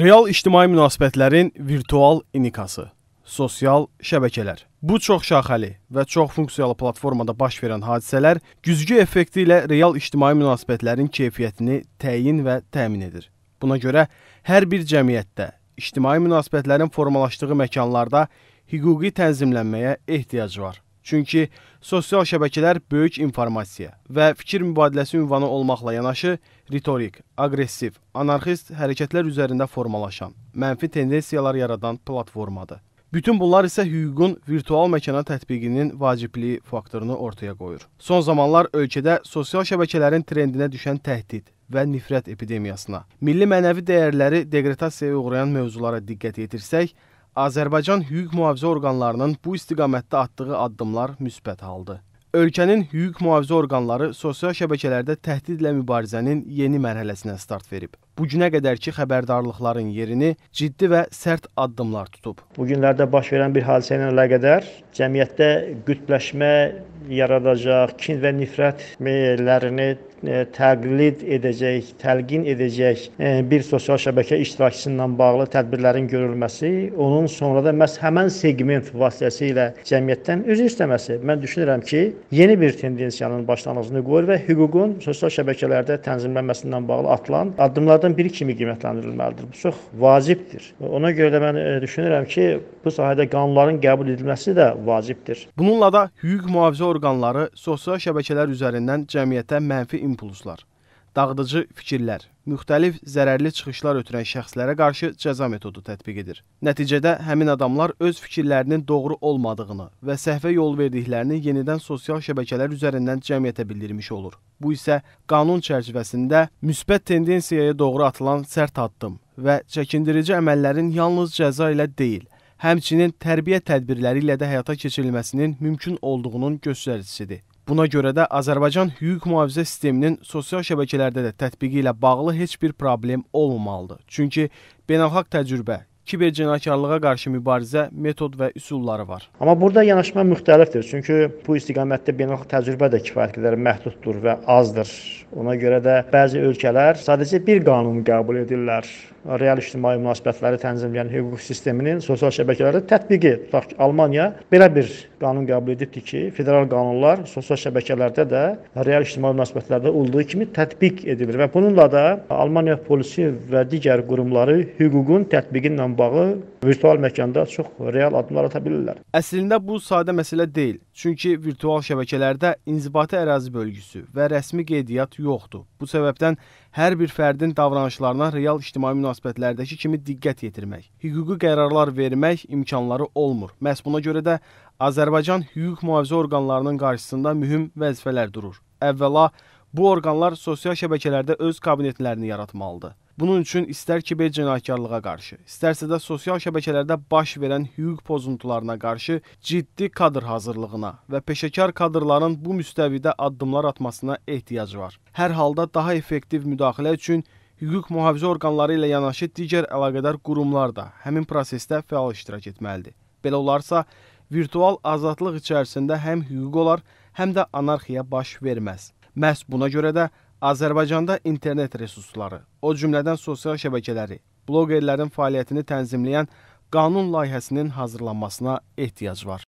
Real ictimai münasibətlərin virtual inikası, sosial şəbəkələr. Bu çoxşaxəli və çoxfunksiyalı platformada baş verən hadisələr güzgü effekti ilə real ictimai münasibətlərin keyfiyyətini təyin və təmin edir. Buna görə hər bir cəmiyyətdə ictimai münasibətlərin formalaşdığı məkanlarda hüquqi tənzimlənməyə ehtiyac var. Çünki sosial şəbəkələr böyük informasiya və fikir mübadiləsi ünvanı olmaqla yanaşı, ritorik, aqressiv, anarxist hərəkətlər üzərində formalaşan, mənfi tendensiyalar yaradan platformadır. Bütün bunlar isə hüququn virtual məkana tətbiqinin vacibliyi faktorunu ortaya qoyur. Son zamanlar ölkədə sosial şəbəkələrin trendinə düşən təhdid və nifrət epidemiyasına, milli mənəvi dəyərləri deqretasiyaya uğrayan mövzulara diqqət yetirsək, Azərbaycan hüquq mühafizə orqanlarının bu istiqamətdə atdığı addımlar müsbət haldır. Ölkənin hüquq mühafizə orqanları sosial şəbəkələrdə təhdidlə mübarizənin yeni mərhələsinə start verib. Bu günə qədərki xəbərdarlıqların yerini ciddi və sərt addımlar tutub. Bu günlərdə baş verən bir hadisə ilə əlaqədar cəmiyyətdə qütbləşmə yaradacaq kin və nifrət meyillərini E, təqlid edəcək, təlqin edəcək e, bir sosial şəbəkə iştirakçısından bağlı tədbirlərin görülməsi, onun sonra da məhz həmin segment vasitəsilə cəmiyyətdən üzr istəməsi. Mən düşünürəm ki, yeni bir tendensiyanın başlanğıcını qoyur və hüququn sosial şəbəkələrdə tənzimlənməsindən bağlı atılan addımlardan biri kimi qiymətləndirilməlidir. Bu çox vacibdir. Ona görə də mən e, düşünürəm ki, bu sahədə qanunların qəbul edilməsi də vacibdir. Bununla da hüquq mühafizə orqanları sosial şəbəkələr üzərindən cəmiyyətə mənfi impulslar, dağıdıcı fikirlər, müxtəlif zərərli çıxışlar ötürən şəxslərə qarşı cəza metodu tətbiq edir. Nəticədə həmin adamlar öz fikirlərinin doğru olmadığını və səhvə yol verdiklərini yenidən sosial şəbəkələr üzərindən cəmiyyətə bildirmiş olur. Bu isə qanun çərçivəsində müsbət tendensiyaya doğru atılan sərt addım və çəkindirici əməllərin yalnız cəza ilə deyil, həmçinin tərbiyə tədbirləri ilə də həyata keçirilməsinin mümkün olduğunun göstəricisidir. Buna görə də Azərbaycan hüquq mühafizə sisteminin sosial şəbəkələrdə də tətbiqi ilə bağlı heç bir problem olmamalıdır. Çünki beynəlxalq təcrübə Kibercənakarlığa qarşı mübarizə metod və üsulları var. Amma burada yanaşma müxtəlifdir. Çünki bu istiqamətdə beynəlxalq təcrübə də kifayət qədər məhduddur və azdır. Ona görə də bəzi ölkələr sadəcə bir qanun qəbul edirlər. Real ictimai münasibətləri tənzimləyən hüquq sisteminin sosial şəbəkələrdə tətbiqi. Tutaq ki, Almaniya belə bir qanun qəbul edibdi ki, federal qanunlar sosial şəbəkələrdə də real ictimai münasibətlərdə olduğu kimi tətbiq edilir və bununla da Almaniya polisi və digər qurumları hüququn tətbiqi ilə bağı virtual məkanda çox real addımlar ata bilirlər. Əslində bu sadə məsələ deyil. Çünki virtual şəbəkələrdə inzibati ərazi bölgüsü və rəsmi qeydiyyat yoxdur. Bu səbəbdən hər bir fərdin davranışlarına real ictimai münasibətlərdəki kimi diqqət yetirmək, hüquqi qərarlar vermək imkanları olmur. Məhz buna görə də Azərbaycan hüquq mühafizə orqanlarının qarşısında mühüm vəzifələr durur. Əvvəla bu orqanlar sosial şəbəkələrdə öz kabinetlərini yaratmalıdır. Bunun üçün istər kiber cinaykarlığa qarşı, istərsə də sosial şəbəkələrdə baş verən hüquq pozuntularına qarşı ciddi kadr hazırlığına və peşəkar kadrların bu müstəvidə addımlar atmasına ehtiyac var. Hər halda daha effektiv müdaxilə üçün hüquq mühafizə orqanları ilə yanaşı digər əlaqədar qurumlar da həmin prosesdə fəal iştirak etməlidir. Belə olarsa, virtual azadlıq içərisində həm hüquq olar, həm də anarxiya baş verməz. Məhz buna görə də Azərbaycanda internet resursları, o cümlədən sosial şəbəkələri, bloqerlərin fəaliyyətini tənzimləyən qanun layihəsinin hazırlanmasına ehtiyac var.